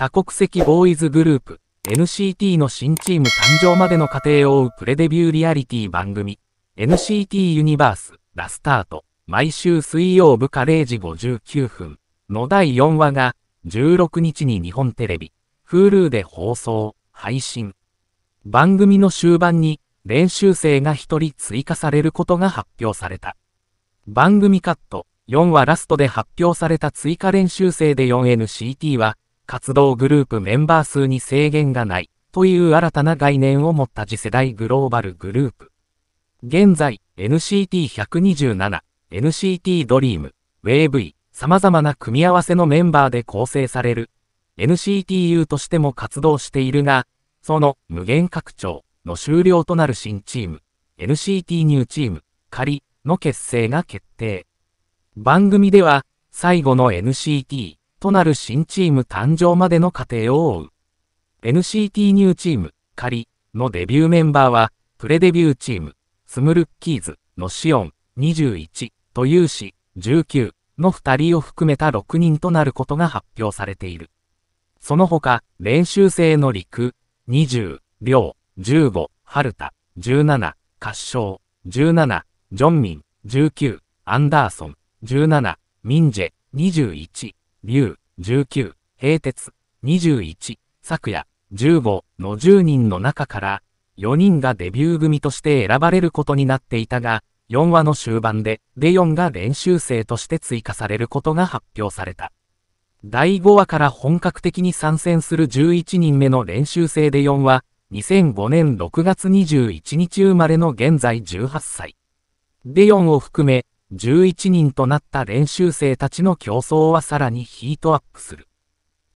多国籍ボーイズグループ NCT の新チーム誕生までの過程を追うプレデビューリアリティ番組 NCT ユニバースラスタート毎週水曜部下0時59分の第4話が16日に日本テレビ Hulu で放送配信番組の終盤に練習生が1人追加されることが発表された番組カット4話ラストで発表された追加練習生で 4NCT は活動グループメンバー数に制限がないという新たな概念を持った次世代グローバルグループ。現在、NCT127、NCT ドリーム、w a v 様々な組み合わせのメンバーで構成される NCTU としても活動しているが、その無限拡張の終了となる新チーム、NCT ニューチーム、仮の結成が決定。番組では、最後の NCT となる新チーム誕生までの過程を追う。NCT ニューチーム、仮のデビューメンバーは、プレデビューチーム、スムルッキーズのシオン21とユーシ、19の2人を含めた6人となることが発表されている。その他、練習生の陸、20、両、15、春田、17、合唱、17、ジョンミン、19、アンダーソン、17、ミンジェ、21竜、19、平鉄、21、昨夜、15の10人の中から、4人がデビュー組として選ばれることになっていたが、4話の終盤で、デヨンが練習生として追加されることが発表された。第5話から本格的に参戦する11人目の練習生デヨンは、2005年6月21日生まれの現在18歳。デヨンを含め、11人となった練習生たちの競争はさらにヒートアップする。